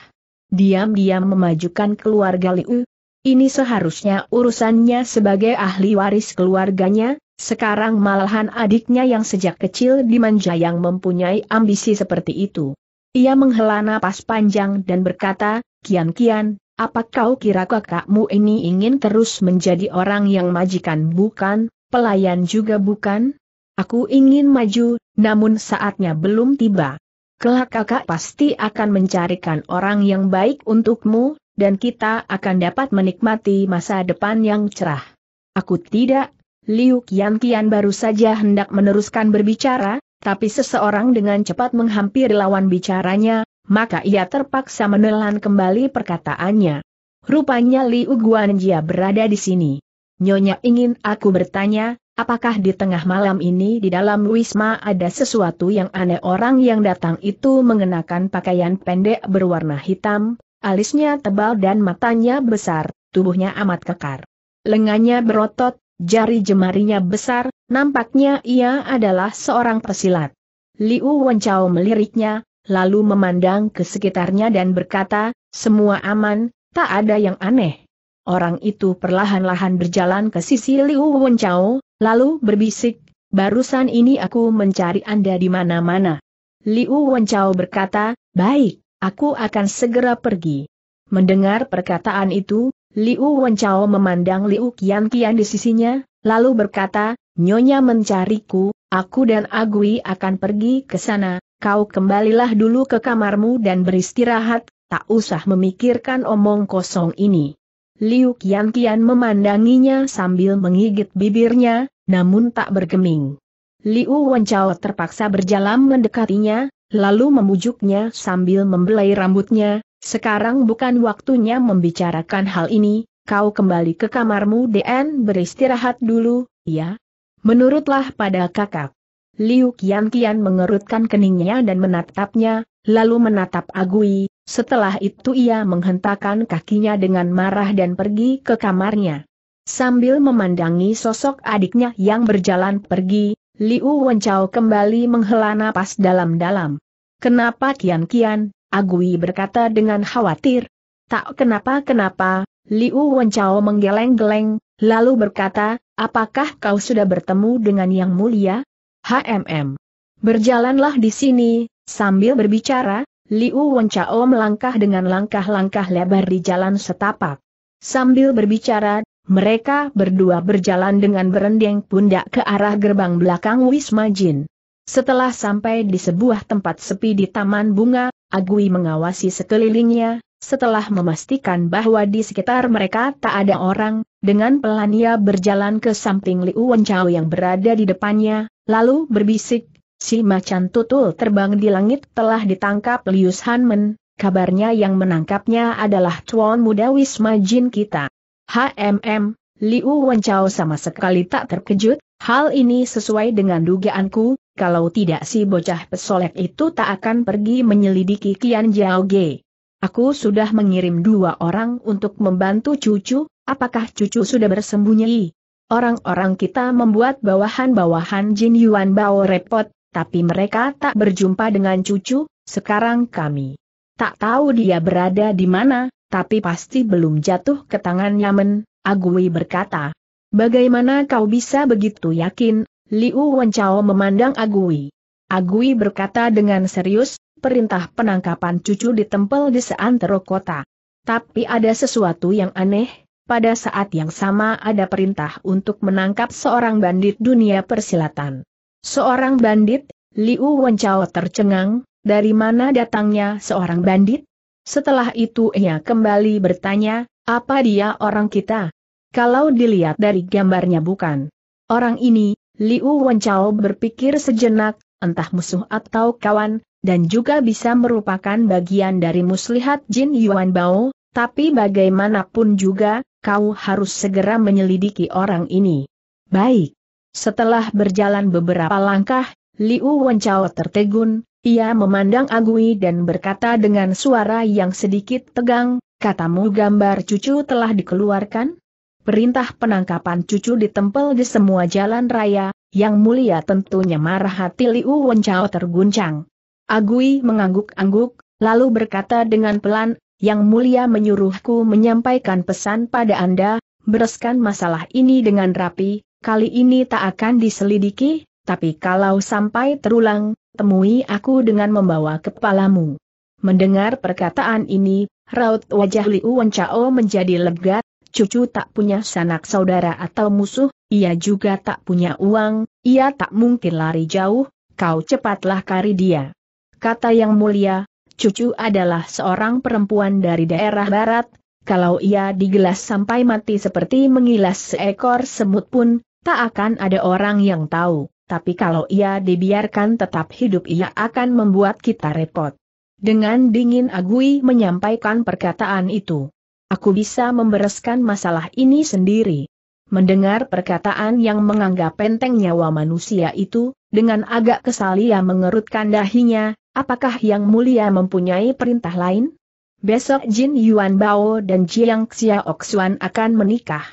Diam-diam memajukan keluarga Liu. Ini seharusnya urusannya sebagai ahli waris keluarganya, sekarang malahan adiknya yang sejak kecil dimanja yang mempunyai ambisi seperti itu. Ia menghela napas panjang dan berkata, Kian-kian, apa kau kira kakakmu ini ingin terus menjadi orang yang majikan bukan, pelayan juga bukan? Aku ingin maju, namun saatnya belum tiba. Kelak kakak pasti akan mencarikan orang yang baik untukmu, dan kita akan dapat menikmati masa depan yang cerah. Aku tidak Liu Qian Qian baru saja hendak meneruskan berbicara, tapi seseorang dengan cepat menghampiri lawan bicaranya, maka ia terpaksa menelan kembali perkataannya. Rupanya Liu Guanjia berada di sini. Nyonya ingin aku bertanya, apakah di tengah malam ini di dalam Wisma ada sesuatu yang aneh orang yang datang itu mengenakan pakaian pendek berwarna hitam, alisnya tebal dan matanya besar, tubuhnya amat kekar. Lengannya berotot, Jari jemarinya besar, nampaknya ia adalah seorang pesilat. Liu Wencao meliriknya, lalu memandang ke sekitarnya dan berkata, semua aman, tak ada yang aneh. Orang itu perlahan-lahan berjalan ke sisi Liu Wencao, lalu berbisik, barusan ini aku mencari Anda di mana-mana. Liu Wencao berkata, baik, aku akan segera pergi. Mendengar perkataan itu, Liu Wenchao memandang Liu Qianqian Qian di sisinya, lalu berkata, Nyonya mencariku, aku dan Agui akan pergi ke sana, kau kembalilah dulu ke kamarmu dan beristirahat, tak usah memikirkan omong kosong ini. Liu Qianqian Qian memandanginya sambil menggigit bibirnya, namun tak bergeming. Liu Wenchao terpaksa berjalan mendekatinya, lalu memujuknya sambil membelai rambutnya, sekarang bukan waktunya membicarakan hal ini, kau kembali ke kamarmu DN beristirahat dulu, ya? Menurutlah pada kakak. Liu Kian Kian mengerutkan keningnya dan menatapnya, lalu menatap Agui, setelah itu ia menghentakkan kakinya dengan marah dan pergi ke kamarnya. Sambil memandangi sosok adiknya yang berjalan pergi, Liu Wencao kembali menghela napas dalam-dalam. Kenapa Kian Kian, Agui berkata dengan khawatir. Tak kenapa-kenapa, Liu Wenchao menggeleng-geleng, lalu berkata, apakah kau sudah bertemu dengan yang mulia? HMM. Berjalanlah di sini, sambil berbicara, Liu Wenchao melangkah dengan langkah-langkah lebar di jalan setapak. Sambil berbicara, mereka berdua berjalan dengan berendeng pundak ke arah gerbang belakang Wisma Jin. Setelah sampai di sebuah tempat sepi di taman bunga, Agui mengawasi sekelilingnya, setelah memastikan bahwa di sekitar mereka tak ada orang, dengan pelan ia berjalan ke samping Liu Wenchao yang berada di depannya, lalu berbisik, si macan tutul terbang di langit telah ditangkap Lius Hanmen, kabarnya yang menangkapnya adalah tuan muda Wisma Jin kita. HMM, Liu Wenchao sama sekali tak terkejut, hal ini sesuai dengan dugaanku, kalau tidak si bocah pesolek itu tak akan pergi menyelidiki Kian Jiao Ge. Aku sudah mengirim dua orang untuk membantu cucu, apakah cucu sudah bersembunyi? Orang-orang kita membuat bawahan-bawahan Jin Yuan Bao repot, tapi mereka tak berjumpa dengan cucu, sekarang kami. Tak tahu dia berada di mana, tapi pasti belum jatuh ke tangan Yamen, Agui berkata. Bagaimana kau bisa begitu yakin, Liu Wencao memandang Agui. Agui berkata dengan serius, perintah penangkapan cucu ditempel di seantero kota. Tapi ada sesuatu yang aneh, pada saat yang sama ada perintah untuk menangkap seorang bandit dunia persilatan. Seorang bandit, Liu Wencao tercengang, dari mana datangnya seorang bandit? Setelah itu ia kembali bertanya, apa dia orang kita? Kalau dilihat dari gambarnya bukan. Orang ini, Liu Wenchao berpikir sejenak, entah musuh atau kawan, dan juga bisa merupakan bagian dari muslihat Jin Yuan Bao, tapi bagaimanapun juga, kau harus segera menyelidiki orang ini. Baik. Setelah berjalan beberapa langkah, Liu Wenchao tertegun, ia memandang Agui dan berkata dengan suara yang sedikit tegang, katamu gambar cucu telah dikeluarkan? Perintah penangkapan cucu ditempel di semua jalan raya, yang mulia tentunya marah hati Liu Wenchao terguncang. Agui mengangguk-angguk, lalu berkata dengan pelan, yang mulia menyuruhku menyampaikan pesan pada Anda, bereskan masalah ini dengan rapi, kali ini tak akan diselidiki, tapi kalau sampai terulang, temui aku dengan membawa kepalamu. Mendengar perkataan ini, raut wajah Liu Wenchao menjadi lega, cucu tak punya sanak saudara atau musuh, ia juga tak punya uang, ia tak mungkin lari jauh, kau cepatlah cari dia. Kata yang mulia, cucu adalah seorang perempuan dari daerah barat, kalau ia digelas sampai mati seperti mengilas seekor semut pun, tak akan ada orang yang tahu, tapi kalau ia dibiarkan tetap hidup ia akan membuat kita repot. Dengan dingin Agui menyampaikan perkataan itu. Aku bisa membereskan masalah ini sendiri. Mendengar perkataan yang menganggap penting nyawa manusia itu, dengan agak kesal ia mengerutkan dahinya, apakah yang mulia mempunyai perintah lain? Besok Jin Yuan Bao dan Jiang Xiaok Xuan akan menikah.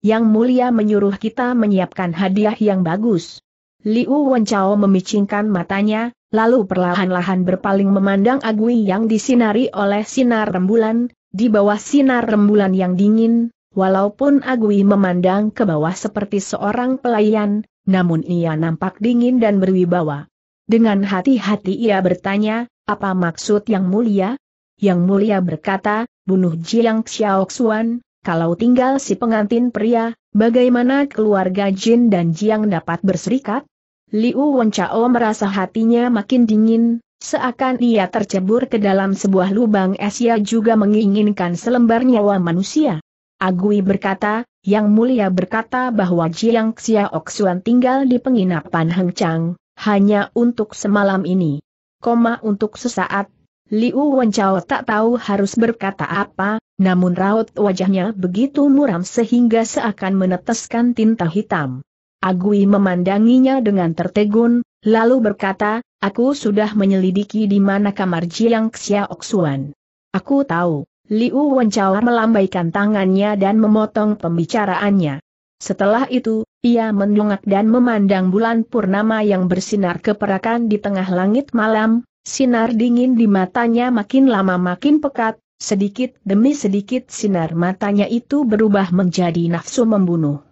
Yang mulia menyuruh kita menyiapkan hadiah yang bagus. Liu Wenchao memicingkan matanya, lalu perlahan-lahan berpaling memandang Agui yang disinari oleh sinar rembulan, di bawah sinar rembulan yang dingin, walaupun Agui memandang ke bawah seperti seorang pelayan, namun ia nampak dingin dan berwibawa. Dengan hati-hati ia bertanya, apa maksud yang mulia? Yang mulia berkata, bunuh Jiang Xiaoxuan, kalau tinggal si pengantin pria, bagaimana keluarga Jin dan Jiang dapat berserikat? Liu Wenchao merasa hatinya makin dingin, Seakan ia tercebur ke dalam sebuah lubang es ia juga menginginkan selembar nyawa manusia. Agui berkata, yang mulia berkata bahwa Jiang Xiaoxuan tinggal di penginapan Heng Chang, hanya untuk semalam ini. Koma untuk sesaat, Liu Wenchao tak tahu harus berkata apa, namun raut wajahnya begitu muram sehingga seakan meneteskan tinta hitam. Agui memandanginya dengan tertegun, Lalu berkata, aku sudah menyelidiki di mana kamar Jiang Xiaoxuan. Aku tahu, Liu Wenchao melambaikan tangannya dan memotong pembicaraannya. Setelah itu, ia mendongak dan memandang bulan purnama yang bersinar keperakan di tengah langit malam, sinar dingin di matanya makin lama makin pekat, sedikit demi sedikit sinar matanya itu berubah menjadi nafsu membunuh.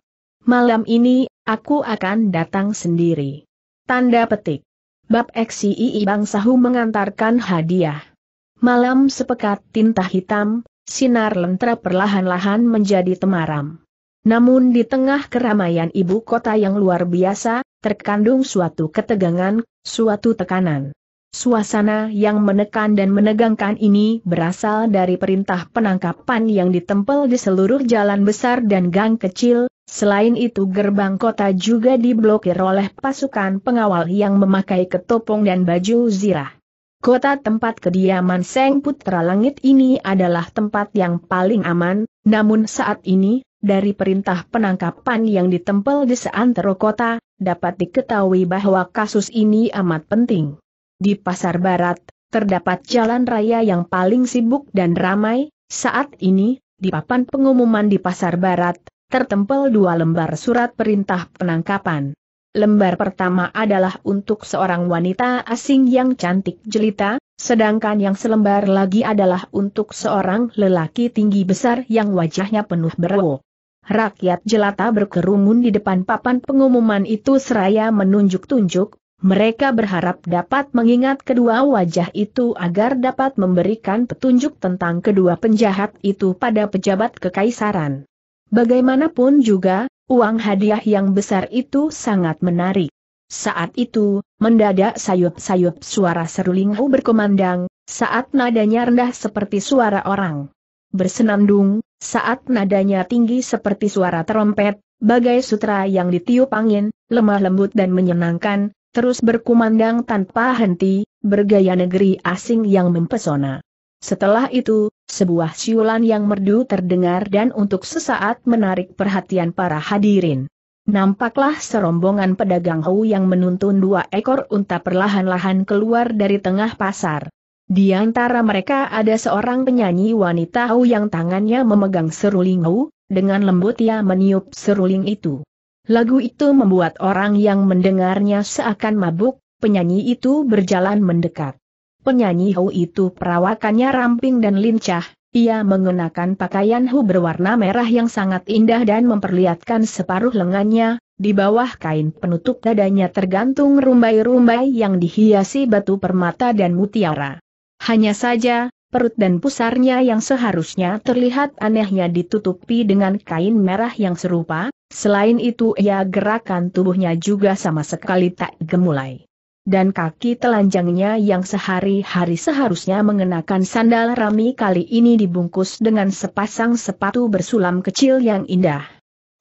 Malam ini, aku akan datang sendiri. Tanda petik. Bab XII Bang Sahu mengantarkan hadiah. Malam sepekat tinta hitam, sinar lentera perlahan-lahan menjadi temaram. Namun di tengah keramaian ibu kota yang luar biasa, terkandung suatu ketegangan, suatu tekanan. Suasana yang menekan dan menegangkan ini berasal dari perintah penangkapan yang ditempel di seluruh jalan besar dan gang kecil, Selain itu gerbang kota juga diblokir oleh pasukan pengawal yang memakai ketopong dan baju zirah. Kota tempat kediaman Seng Putra Langit ini adalah tempat yang paling aman, namun saat ini, dari perintah penangkapan yang ditempel di seantero kota, dapat diketahui bahwa kasus ini amat penting. Di pasar barat, terdapat jalan raya yang paling sibuk dan ramai, saat ini, di papan pengumuman di pasar barat, tertempel dua lembar surat perintah penangkapan. Lembar pertama adalah untuk seorang wanita asing yang cantik jelita, sedangkan yang selembar lagi adalah untuk seorang lelaki tinggi besar yang wajahnya penuh berwo. Rakyat jelata berkerumun di depan papan pengumuman itu seraya menunjuk-tunjuk, mereka berharap dapat mengingat kedua wajah itu agar dapat memberikan petunjuk tentang kedua penjahat itu pada pejabat kekaisaran. Bagaimanapun juga, uang hadiah yang besar itu sangat menarik. Saat itu, mendadak sayup-sayup suara serulingau berkumandang, saat nadanya rendah seperti suara orang. Bersenandung, saat nadanya tinggi seperti suara terompet, bagai sutra yang ditiup angin, lemah lembut dan menyenangkan, terus berkumandang tanpa henti, bergaya negeri asing yang mempesona. Setelah itu, sebuah siulan yang merdu terdengar dan untuk sesaat menarik perhatian para hadirin. Nampaklah serombongan pedagang hou yang menuntun dua ekor unta perlahan-lahan keluar dari tengah pasar. Di antara mereka ada seorang penyanyi wanita hou yang tangannya memegang seruling hou, dengan lembut ia meniup seruling itu. Lagu itu membuat orang yang mendengarnya seakan mabuk, penyanyi itu berjalan mendekat. Penyanyi Hou itu perawakannya ramping dan lincah, ia mengenakan pakaian Hu berwarna merah yang sangat indah dan memperlihatkan separuh lengannya, di bawah kain penutup dadanya tergantung rumbai-rumbai yang dihiasi batu permata dan mutiara. Hanya saja, perut dan pusarnya yang seharusnya terlihat anehnya ditutupi dengan kain merah yang serupa, selain itu ia gerakan tubuhnya juga sama sekali tak gemulai dan kaki telanjangnya yang sehari-hari seharusnya mengenakan sandal rami kali ini dibungkus dengan sepasang sepatu bersulam kecil yang indah.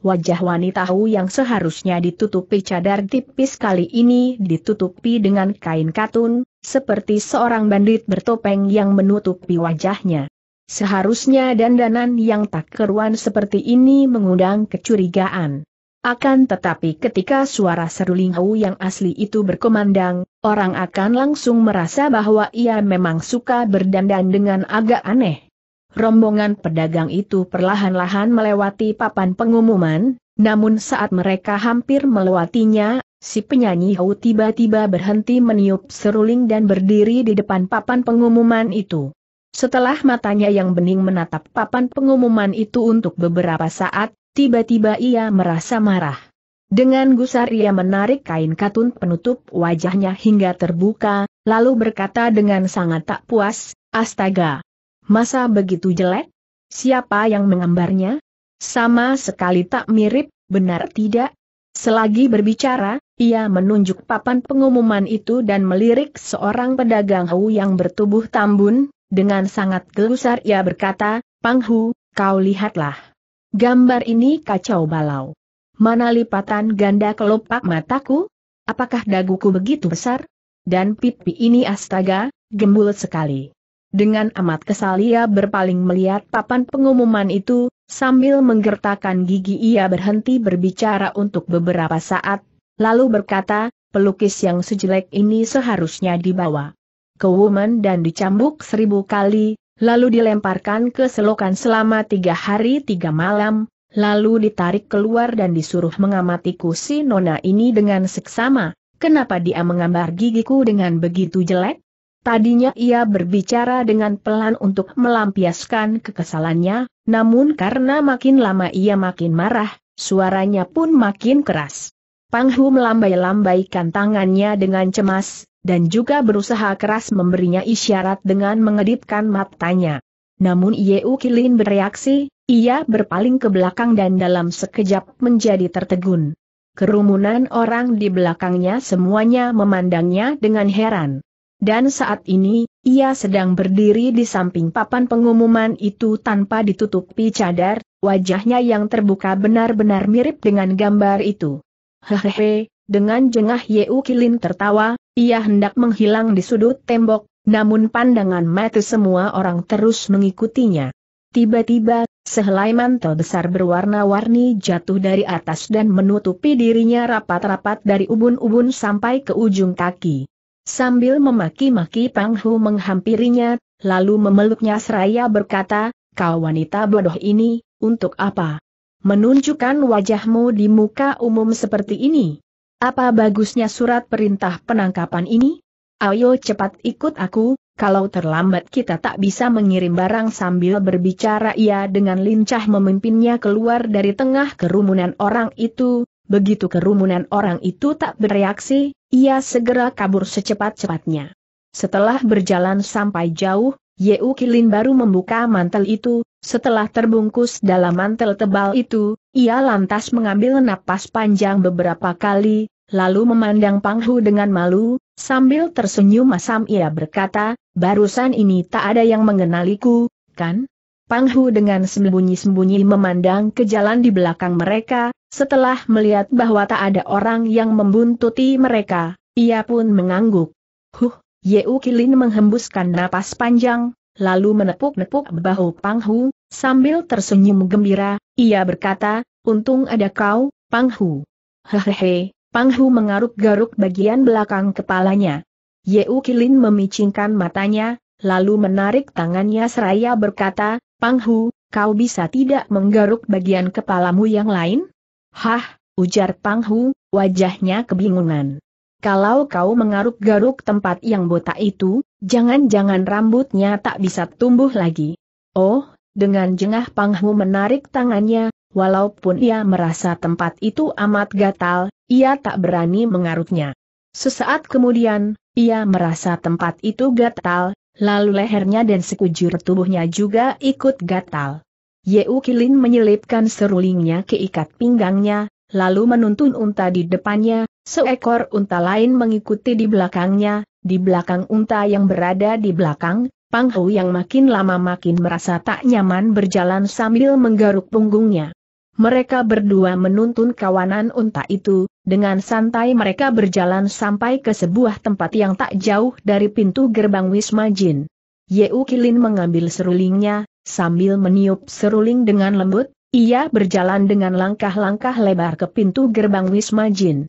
Wajah wanita yang seharusnya ditutupi cadar tipis kali ini ditutupi dengan kain katun, seperti seorang bandit bertopeng yang menutupi wajahnya. Seharusnya dandanan yang tak keruan seperti ini mengundang kecurigaan. Akan tetapi ketika suara seruling hau yang asli itu berkumandang, orang akan langsung merasa bahwa ia memang suka berdandan dengan agak aneh. Rombongan pedagang itu perlahan-lahan melewati papan pengumuman, namun saat mereka hampir melewatinya, si penyanyi hau tiba-tiba berhenti meniup seruling dan berdiri di depan papan pengumuman itu. Setelah matanya yang bening menatap papan pengumuman itu untuk beberapa saat, Tiba-tiba ia merasa marah. Dengan gusar ia menarik kain katun penutup wajahnya hingga terbuka, lalu berkata dengan sangat tak puas, Astaga! Masa begitu jelek? Siapa yang mengambarnya? Sama sekali tak mirip, benar tidak? Selagi berbicara, ia menunjuk papan pengumuman itu dan melirik seorang pedagang Hu yang bertubuh tambun, dengan sangat gelusar ia berkata, Panghu, kau lihatlah. Gambar ini kacau balau. Mana lipatan ganda kelopak mataku? Apakah daguku begitu besar? Dan pipi ini astaga, gembul sekali. Dengan amat kesal ia berpaling melihat papan pengumuman itu, sambil menggertakkan gigi ia berhenti berbicara untuk beberapa saat, lalu berkata, pelukis yang sejelek ini seharusnya dibawa ke Woman dan dicambuk seribu kali, lalu dilemparkan ke selokan selama tiga hari tiga malam, lalu ditarik keluar dan disuruh mengamati kursi nona ini dengan seksama, kenapa dia menggambar gigiku dengan begitu jelek? Tadinya ia berbicara dengan pelan untuk melampiaskan kekesalannya, namun karena makin lama ia makin marah, suaranya pun makin keras. Panghu melambai-lambaikan tangannya dengan cemas, dan juga berusaha keras memberinya isyarat dengan mengedipkan matanya. Namun Yeu Kilin bereaksi, ia berpaling ke belakang dan dalam sekejap menjadi tertegun. Kerumunan orang di belakangnya semuanya memandangnya dengan heran. Dan saat ini, ia sedang berdiri di samping papan pengumuman itu tanpa ditutupi cadar, wajahnya yang terbuka benar-benar mirip dengan gambar itu. Hehehe, dengan jengah Yeu Kilin tertawa, ia hendak menghilang di sudut tembok, namun pandangan mata semua orang terus mengikutinya. Tiba-tiba, sehelai mantel besar berwarna-warni jatuh dari atas dan menutupi dirinya rapat-rapat dari ubun-ubun sampai ke ujung kaki. Sambil memaki-maki Pang Hu menghampirinya, lalu memeluknya seraya berkata, Kau wanita bodoh ini, untuk apa? Menunjukkan wajahmu di muka umum seperti ini. Apa bagusnya surat perintah penangkapan ini? Ayo cepat ikut aku, kalau terlambat kita tak bisa mengirim barang sambil berbicara ia dengan lincah memimpinnya keluar dari tengah kerumunan orang itu, begitu kerumunan orang itu tak bereaksi, ia segera kabur secepat-cepatnya. Setelah berjalan sampai jauh, Yeu Kilin baru membuka mantel itu, setelah terbungkus dalam mantel tebal itu, ia lantas mengambil napas panjang beberapa kali, lalu memandang Panghu dengan malu, sambil tersenyum masam ia berkata, barusan ini tak ada yang mengenaliku, kan? Panghu dengan sembunyi-sembunyi memandang ke jalan di belakang mereka, setelah melihat bahwa tak ada orang yang membuntuti mereka, ia pun mengangguk. Huh, Yeu Kilin menghembuskan napas panjang, lalu menepuk-nepuk bahu Panghu, sambil tersenyum gembira, ia berkata, untung ada kau, Panghu." Hehehe, Panghu Hu mengaruk-garuk bagian belakang kepalanya. Yeu Kilin memicingkan matanya, lalu menarik tangannya seraya berkata, "Panghu, kau bisa tidak menggaruk bagian kepalamu yang lain? Hah, ujar Panghu, wajahnya kebingungan kalau kau mengaruk-garuk tempat yang botak itu, jangan-jangan rambutnya tak bisa tumbuh lagi. Oh, dengan jengah Panghu menarik tangannya, walaupun ia merasa tempat itu amat gatal, ia tak berani mengaruknya. Sesaat kemudian, ia merasa tempat itu gatal, lalu lehernya dan sekujur tubuhnya juga ikut gatal. Yeu Kilin menyelipkan serulingnya ke ikat pinggangnya, lalu menuntun unta di depannya, seekor unta lain mengikuti di belakangnya, di belakang unta yang berada di belakang, Pang Hu yang makin lama makin merasa tak nyaman berjalan sambil menggaruk punggungnya. Mereka berdua menuntun kawanan unta itu, dengan santai mereka berjalan sampai ke sebuah tempat yang tak jauh dari pintu gerbang Wisma Jin. Yeu Kilin mengambil serulingnya, sambil meniup seruling dengan lembut, ia berjalan dengan langkah-langkah lebar ke pintu gerbang Wisma Jin.